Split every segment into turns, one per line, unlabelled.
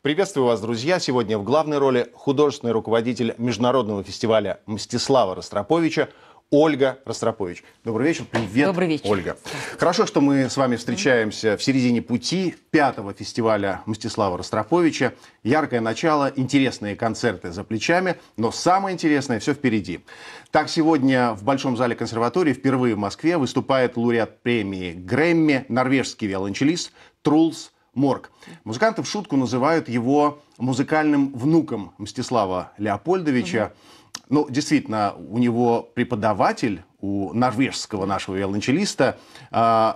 Приветствую вас, друзья! Сегодня в главной роли художественный руководитель Международного фестиваля Мстислава Ростроповича Ольга Ростропович. Добрый вечер, привет, Добрый вечер. Ольга. Хорошо, что мы с вами встречаемся в середине пути пятого фестиваля Мстислава Ростроповича. Яркое начало, интересные концерты за плечами, но самое интересное все впереди. Так, сегодня в Большом зале консерватории впервые в Москве выступает лауреат премии Грэмми, норвежский виолончелист Трулс Морг. Музыканты в шутку называют его музыкальным внуком Мстислава Леопольдовича. mm Ну, действительно, у него преподаватель, у норвежского нашего виолончелиста, э,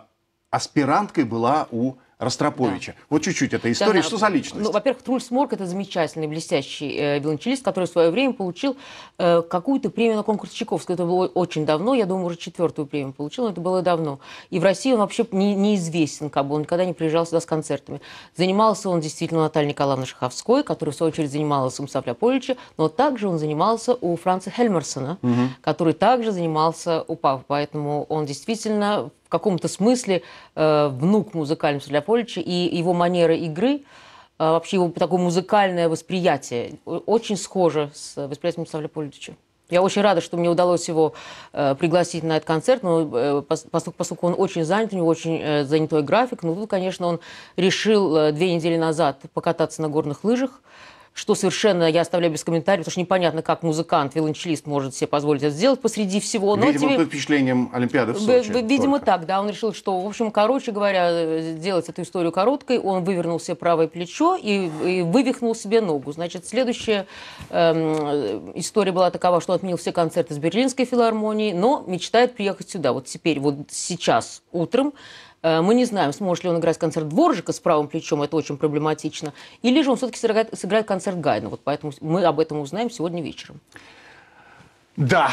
аспиранткой была у Ростроповича. Да. Вот чуть-чуть эта история. Да, что за личность?
Ну, во-первых, Труль Сморк – это замечательный, блестящий э, виолончелист, который в свое время получил э, какую-то премию на конкурс Чайковского. Это было очень давно, я думаю, уже четвертую премию получил, но это было давно. И в России он вообще не, неизвестен, как бы он никогда не приезжал сюда с концертами. Занимался он действительно Натальей Николаевной Шаховской, которая, в свою очередь, занималась у Мсафля Полича, но также он занимался у Франца Хельмерсона, угу. который также занимался у Пав. Поэтому он действительно каком-то смысле э, внук музыкального Сверляполича и его манера игры, э, вообще его такое музыкальное восприятие очень схоже с восприятием Савляполича. Я очень рада, что мне удалось его э, пригласить на этот концерт, но э, поскольку, поскольку он очень занят, у него очень э, занятой график, ну тут, конечно, он решил э, две недели назад покататься на горных лыжах, что совершенно я оставляю без комментариев, потому что непонятно, как музыкант, виолончелист может себе позволить это сделать посреди всего. Но видимо, тебе... по впечатлениям Олимпиады в Сочи. Видимо, только. так, да. Он решил, что, в общем, короче говоря, сделать эту историю короткой, он вывернул себе правое плечо и, и вывихнул себе ногу. Значит, следующая эм, история была такова, что отменил все концерты с Берлинской филармонией, но мечтает приехать сюда. Вот теперь, вот сейчас утром Э, мы не знаем, сможет ли он играть концерт Дворжика с правым плечом, это очень проблематично, или же он все-таки сыграет, концерт Гайна. Вот поэтому мы об этом узнаем сегодня вечером.
Да,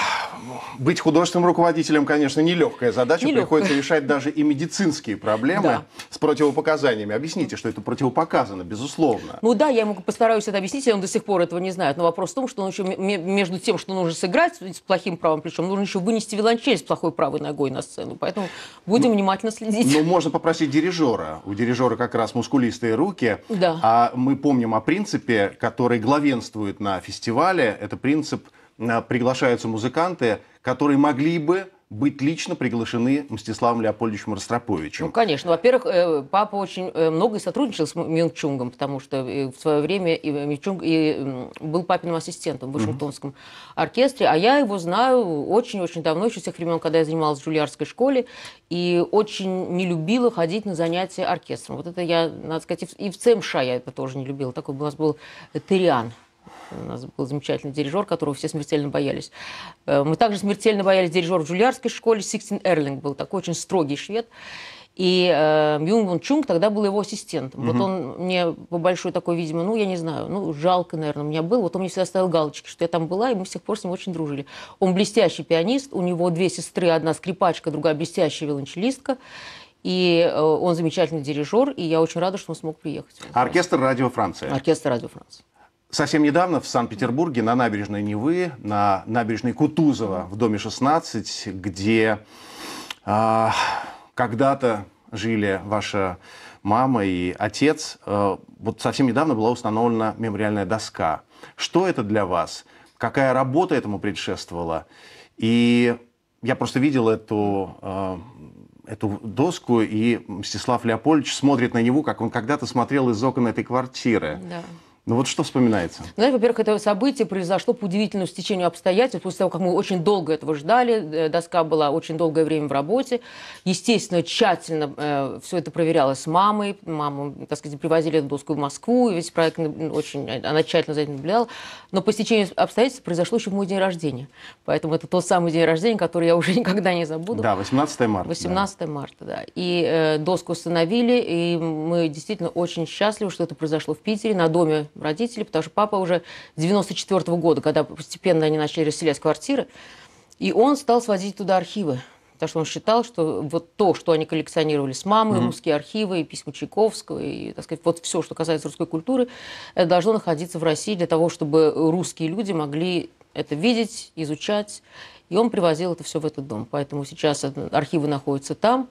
быть художественным руководителем, конечно, нелегкая задача. Нелегкая. Приходится решать даже и медицинские проблемы да. с противопоказаниями. Объясните, что это противопоказано, безусловно.
Ну да, я ему постараюсь это объяснить, он до сих пор этого не знает. Но вопрос в том, что он еще между тем, что нужно сыграть с плохим правым плечом, нужно еще вынести виолончель с плохой правой ногой на сцену. Поэтому будем ну, внимательно следить. Ну,
можно попросить дирижера. У дирижера как раз мускулистые руки. Да. А мы помним о принципе, который главенствует на фестивале. Это принцип – приглашаются музыканты, которые могли бы быть лично приглашены Мстиславом Леопольдовичем Ростроповичем. Ну,
конечно. Во-первых, э, папа очень э, много сотрудничал с Минчунгом, потому что э, в свое время Минчунг и был папиным ассистентом в Вашингтонском mm оркестре, а я его знаю очень-очень давно, еще с тех времен, когда я занималась в Джулиарской школе, и очень не любила ходить на занятия оркестром. Вот это я, надо сказать, и в ЦМШ я это тоже не любила. Такой у нас был Териан у нас был замечательный дирижер, которого все смертельно боялись. Э, мы также смертельно боялись дирижера в Джулиарской школе. Сикстин Эрлинг был такой очень строгий швед. И э, Юнг Вон Чунг тогда был его ассистентом. Угу. Вот он мне по большой такой, видимо, ну, я не знаю, ну, жалко, наверное, у меня был. Вот он мне всегда ставил галочки, что я там была, и мы с тех пор с ним очень дружили. Он блестящий пианист, у него две сестры, одна скрипачка, другая блестящая виолончелистка. И э, он замечательный дирижер, и я очень рада, что он смог приехать. Оркестр
«Радио Франция». Оркестр «Радио Франция». Совсем недавно в Санкт-Петербурге на набережной Невы, на набережной Кутузова в доме 16, где э, когда-то жили ваша мама и отец, э, вот совсем недавно была установлена мемориальная доска. Что это для вас? Какая работа этому предшествовала? И я просто видел эту, э, эту доску, и Мстислав Леопольдович смотрит на него, как он когда-то смотрел из окон этой квартиры. Да. Ну вот что вспоминается? Ну,
знаете, во-первых, это событие произошло по удивительному стечению обстоятельств, после того, как мы очень долго этого ждали, э, доска была очень долгое время в работе. Естественно, тщательно э, все это проверялось с мамой. Маму, так сказать, привозили эту доску в Москву, и весь проект ну, очень, э, она тщательно за этим наблюдала. Но по стечению обстоятельств произошло еще в мой день рождения. Поэтому это тот самый день рождения, который я уже никогда не забуду.
Да, 18 марта.
18 да. марта, да. И э, доску установили, и мы действительно очень счастливы, что это произошло в Питере, на доме родители, потому что папа уже 94 -го года, когда постепенно они начали расселять квартиры, и он стал свозить туда архивы. Потому что он считал, что вот то, что они коллекционировали с мамой, mm-hmm. русские архивы, и письма Чайковского, и, так сказать, вот все, что касается русской культуры, э, должно находиться в России для того, чтобы русские люди могли это видеть, изучать. И он привозил это все в этот дом. Поэтому сейчас э, архивы находятся там.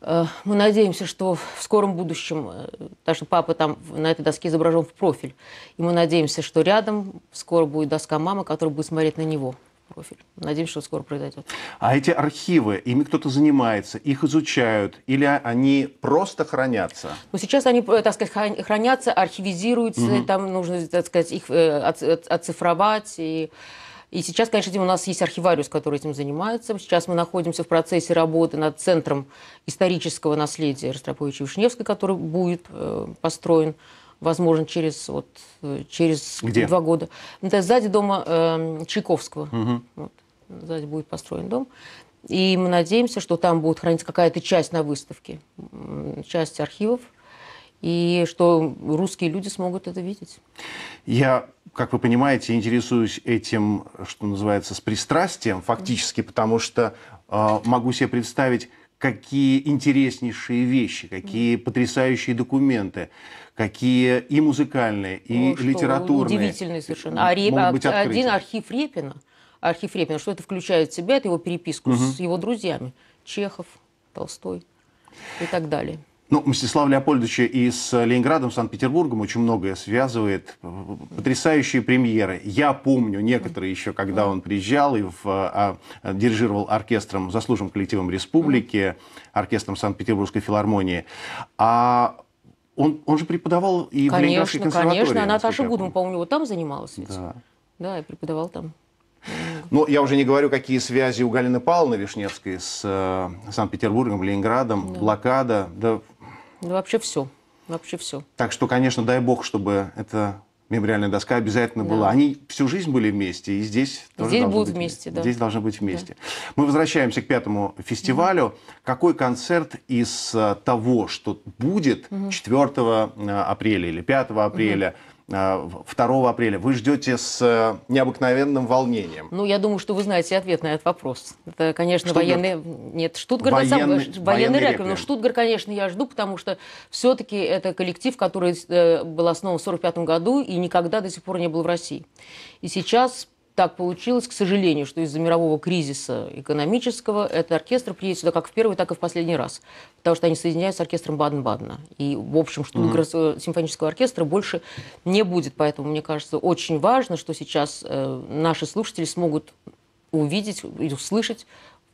Э, мы надеемся, что в скором будущем, э, даже папа там на этой доске изображен в профиль, и мы надеемся, что рядом скоро будет доска мамы, которая будет смотреть на него профиль. Надеемся, что скоро произойдет.
А эти архивы, ими кто-то занимается, их изучают, или они просто хранятся?
Ну, сейчас они, э, так сказать, хранятся, архивизируются, угу. там нужно, так сказать, их оцифровать и и сейчас, конечно, у нас есть архивариус, который этим занимается. Сейчас мы находимся в процессе работы над Центром исторического наследия Ростроповича Вишневской, который будет э, построен возможно, через, вот, э, через Где? два года. Это ну, сзади дома э, Чайковского. Угу. Вот. Сзади будет построен дом. И мы надеемся, что там будет храниться какая-то часть на выставке, часть архивов, и что русские люди смогут это видеть.
Я как вы понимаете, интересуюсь этим, что называется, с пристрастием фактически, потому что э, могу себе представить, какие интереснейшие вещи, какие потрясающие документы, какие и музыкальные, и ну, что, литературные. Удивительные совершенно. А Реп... могут быть а один
архив Репина, архив Репина, что это включает в себя, это его переписку угу. с его друзьями, Чехов, Толстой и так далее.
Ну, Мстислава Леопольдовича и с Ленинградом, Санкт-Петербургом очень многое связывает. Потрясающие премьеры. Я помню некоторые еще, когда он приезжал и в, а, дирижировал оркестром, заслуженным коллективом республики, оркестром Санкт-Петербургской филармонии. А он, он же преподавал и конечно, в Ленинградской консерватории. Конечно, она Наташа Гудман,
по-моему, вот там занималась. Ведь. Да. да, и преподавал там.
Ну, я уже не говорю, какие связи у Галины Павловны Вишневской с э, Санкт-Петербургом, Ленинградом, да. блокада. Да,
ну вообще все. Вообще все.
Так что, конечно, дай бог, чтобы эта мемориальная доска обязательно да. была. Они всю жизнь были вместе, и здесь тоже здесь будут быть, вместе. Да. Здесь должны быть вместе. Да. Мы возвращаемся к пятому фестивалю. Угу. Какой концерт из а, того, что будет угу. 4 а, апреля или 5 апреля? Угу 2 а, апреля вы ждете с э, необыкновенным
волнением? Ну, я думаю, что вы знаете ответ на этот вопрос. Это, конечно, Штутгарт. военные... Нет, Штутгарт... Военный, сам... военный, военный Реквием. Но Штутгарт, конечно, я жду, потому что все-таки это коллектив, который э, был основан в 1945 году и никогда до сих пор не был в России. И сейчас так получилось, к сожалению, что из-за мирового кризиса экономического этот оркестр приедет сюда как в первый, так и в последний раз. Потому что они соединяются с оркестром Баден-Бадена. И, в общем, что mm-hmm. симфонического оркестра больше не будет. Поэтому, мне кажется, очень важно, что сейчас э, наши слушатели смогут увидеть и услышать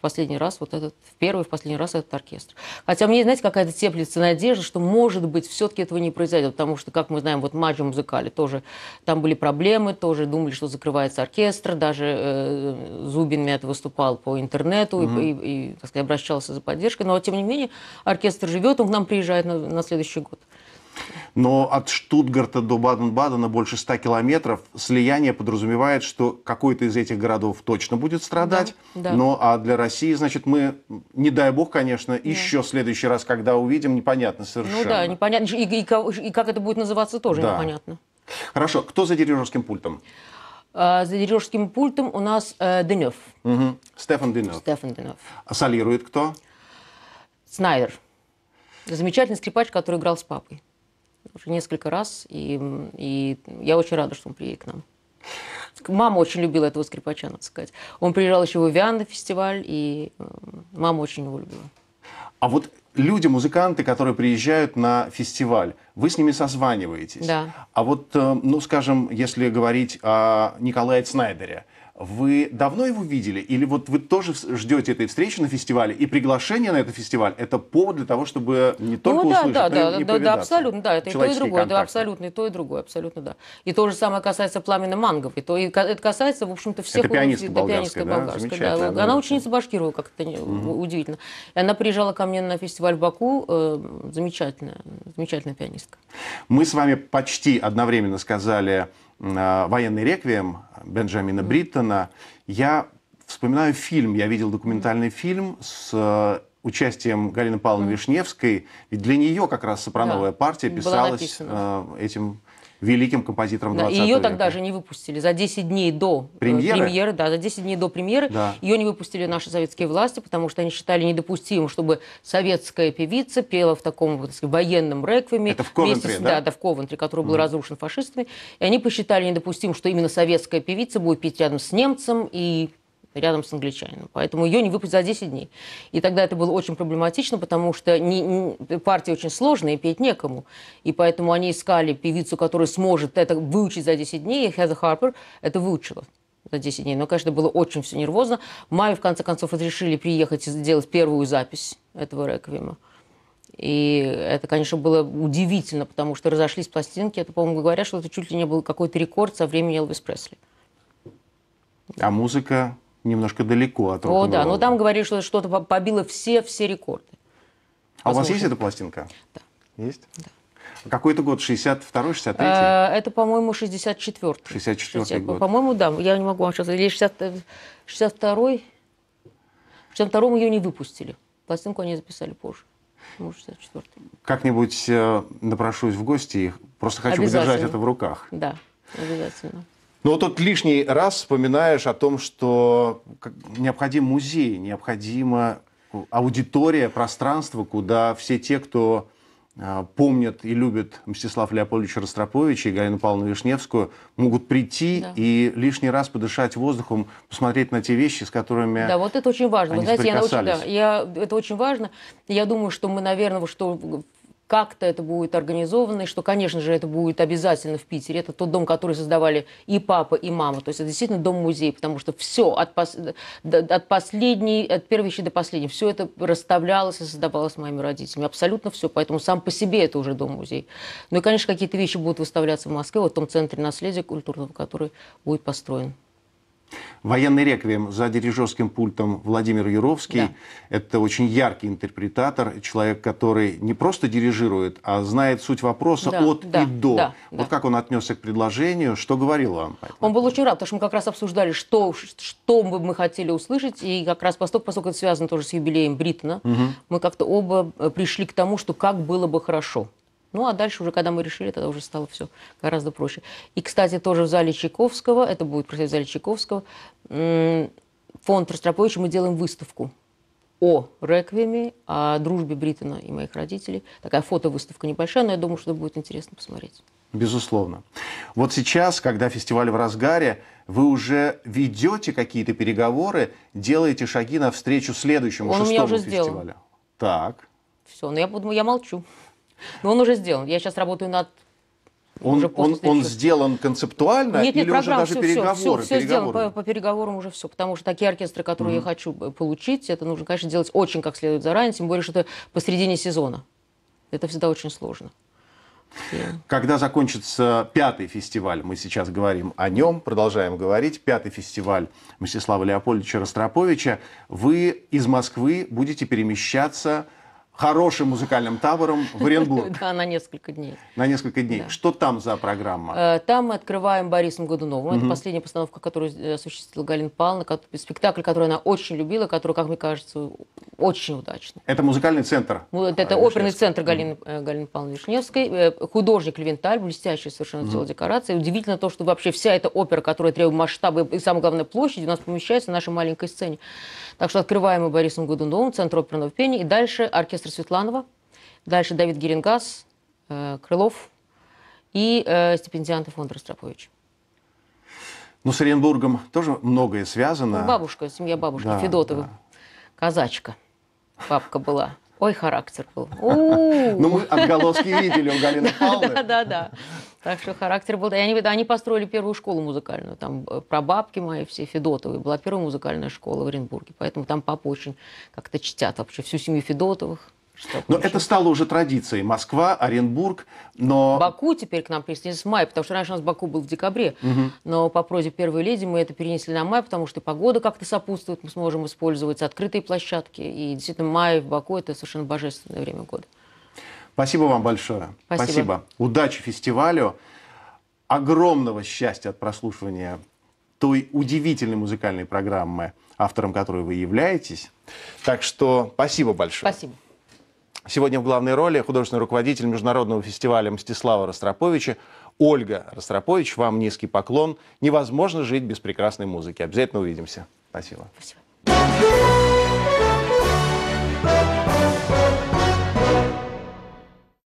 последний раз вот этот, в первый, в последний раз этот оркестр. Хотя мне, знаете, какая-то теплится надежда, что, может быть, все-таки этого не произойдет, потому что, как мы знаем, вот Маджо музыкали тоже, там были проблемы, тоже думали, что закрывается оркестр, даже э, Зубин Мят выступал по интернету mm-hmm. и, и, и, так сказать, обращался за поддержкой, но, тем не менее, оркестр живет, он к нам приезжает на, на следующий год
но от Штутгарта до Баден-Бадена больше 100 километров. Слияние подразумевает, что какой-то из этих городов точно будет страдать. Да, да. Но а для России, значит, мы, не дай бог, конечно, да. еще в следующий раз, когда увидим, непонятно совершенно. Ну да,
непонятно. И, и, и как это будет называться, тоже да. непонятно.
Хорошо. Кто за дирижерским пультом?
А, за дирижерским пультом у нас э, Денев.
Угу. Стефан Денев.
Стефан Денев.
А солирует кто?
Снайдер. Замечательный скрипач, который играл с папой уже несколько раз, и, и я очень рада, что он приедет к нам. Мама очень любила этого скрипача, надо сказать. Он приезжал еще в Увиан на фестиваль, и мама очень его любила.
А вот люди, музыканты, которые приезжают на фестиваль, вы с ними созваниваетесь. Да. А вот, э, ну, скажем, если говорить о Николае Снайдере. Вы давно его видели? Или вот вы тоже ждете этой встречи на фестивале? И приглашение на этот фестиваль – это повод для того, чтобы не ну только ну, да, услышать, да, но да, и да, да, абсолютно, да, это и то, и другое. Контакты. Да,
абсолютно, и то, и другое, абсолютно, да. И то же самое касается Пламена Мангов. И, то, и это касается, в общем-то, всех... Это пианистка да, болгарская, да? болгарская да. Она, она очень... ученица Башкирова, как-то угу. удивительно. И она приезжала ко мне на фестиваль в Баку. Э, замечательная, замечательная пианистка.
Мы с вами почти одновременно сказали Э, «Военный реквием» Бенджамина Бриттона, я вспоминаю фильм, я видел документальный фильм с э, участием Галины Павловны Вишневской, ведь для нее как раз Сопрановая партия писалась э, этим великим композитором 20 да, Ее тогда
же не выпустили. За 10 дней до э, премьеры, премьеры да, за 10 дней до премьеры да. ее не выпустили наши советские власти, потому что они считали недопустимым, чтобы советская певица пела в таком так сказать, военном реквиме. Это в Ковентри, да? да? в ковентре, который был mm. разрушен фашистами. И они посчитали недопустимым, что именно советская певица будет петь рядом с немцем и рядом с англичанином. Поэтому ее не выпустят за 10 дней. И тогда это было очень проблематично, потому что не, не, партия очень сложная, и петь некому. И поэтому они искали певицу, которая сможет это выучить за 10 дней, и Хеза Харпер это выучила за 10 дней. Но, конечно, было очень все нервозно. В в конце концов, разрешили приехать и сделать первую запись этого реквиема. И это, конечно, было удивительно, потому что разошлись пластинки. Это, по-моему, говорят, что это чуть ли не был какой-то рекорд со времени Элвис Пресли.
А музыка немножко далеко от О, да, но
там говорили, что что-то побило все, все рекорды.
А у вас есть эта пластинка? Да. Есть? Да. А какой это год? 62 63-й? Э,
это, по-моему, 64-й.
64-й год. По-моему,
да. Я не могу вам сейчас... Или 62-й... 62-м ее не выпустили. Пластинку они записали позже. Может, 64
Как-нибудь э, напрошусь в гости. Просто хочу держать это в руках. Да,
обязательно.
Но ну, вот тут лишний раз вспоминаешь о том, что необходим музей, необходима аудитория, пространство, куда все те, кто а, помнят и любят Мстислава Леопольдовича Ростроповича и Галину Павловну Вишневскую, могут прийти да. и лишний раз подышать воздухом, посмотреть на те вещи, с которыми Да,
вот это очень важно. Вы знаете, я, научу, да, я, это очень важно. Я думаю, что мы, наверное, что как-то это будет организовано, и что, конечно же, это будет обязательно в Питере. Это тот дом, который создавали и папа, и мама. То есть это действительно дом-музей, потому что все от, пос... от последней, от первой вещи до последней, все это расставлялось и создавалось моими родителями. Абсолютно все. Поэтому сам по себе это уже дом-музей. Ну и, конечно, какие-то вещи будут выставляться в Москве, вот в том центре наследия культурного, который будет построен.
Военный реквием за дирижерским пультом Владимир Юровский. Да. Это очень яркий интерпретатор, человек, который не просто дирижирует, а знает суть вопроса да, от да, и до. Да, вот да. как он отнесся к предложению, что говорил вам?
Он был очень рад, потому что мы как раз обсуждали, что, что бы мы хотели услышать, и как раз поскольку, поскольку это связано тоже с юбилеем Бритна. угу. мы как-то оба э, пришли к тому, что как было бы хорошо. Ну, а дальше уже, когда мы решили, тогда уже стало все гораздо проще. И, кстати, тоже в зале Чайковского, это будет происходить в зале Чайковского, фонд Ростроповича мы делаем выставку о реквиме, о дружбе Бриттона и моих родителей. Такая фотовыставка небольшая, но я думаю, что будет интересно посмотреть.
Безусловно. Вот сейчас, когда фестиваль в разгаре, вы уже ведете какие-то переговоры, делаете шаги навстречу следующему Он шестому меня уже фестивалю. Сделал. Так.
Все, но я, буду, я молчу. Но он уже сделан. Я сейчас работаю над
он, он, он сделан концептуально нет, нет, или программ, уже даже все, переговоры? Все, все, переговоры. сделано
по, по переговорам уже все, потому что такие оркестры, которые mm-hmm. я хочу э, получить, это нужно, конечно, делать очень как следует заранее, тем более, что это посредине сезона. Это всегда очень сложно.
Когда закончится пятый фестиваль, мы сейчас говорим о нем, продолжаем говорить, пятый фестиваль Мстислава Леопольдовича Ростроповича, вы из Москвы будете перемещаться хорошим музыкальным табором в Оренбург.
Да, на несколько дней.
На несколько дней. Что там за программа?
Э, там мы открываем Борисом Годуновым. Это последняя постановка, которую э, осуществила Галина Павловна. Спектакль, который она очень любила, который, как мне кажется, очень удачный.
Это музыкальный центр?
Это а, оперный центр Галины, угу. Галины Павловны Вишневской. Художник Левенталь, блестящий совершенно целая декорация Удивительно то, что вообще вся эта опера, которая требует масштаба и, самое главное, площади, у нас помещается на нашей маленькой сцене. Так что открываем мы Борисом Годуновым Центр оперного пения. И дальше оркестр Светланова, дальше Давид Герингас, э, Крылов и стипендианты э, стипендиантов Фонд Ростропович.
Ну, с Оренбургом тоже многое связано. Ну,
бабушка, семья бабушки да, Федотова. Да. Казачка бабка была. Ой, характер был. Ну, мы отголоски видели у Галины Павловны. Да, да, да. Так что характер был... Я они построили первую школу музыкальную. Там э, про бабки мои все, Федотовые. Была первая музыкальная школа в Оренбурге. Поэтому там папа очень как-то чтят вообще всю семью Федотовых.
но это стало уже традицией. Москва, Оренбург, но...
Баку теперь к нам перенесли с мая, потому что раньше у нас Баку был в декабре. Угу. Но по просьбе первой леди мы это перенесли на май, потому что погода как-то сопутствует, мы сможем использовать открытые площадки. И действительно май в Баку – это совершенно божественное время года.
Спасибо вам большое. Спасибо. Спасибо. Удачи фестивалю. Огромного счастья от прослушивания той удивительной музыкальной программы, автором которой вы являетесь. Так что спасибо большое. Спасибо. Сегодня в главной роли художественный руководитель Международного фестиваля Мстислава Ростроповича Ольга Ростропович. Вам низкий поклон. Невозможно жить без прекрасной музыки. Обязательно увидимся. Спасибо. Спасибо.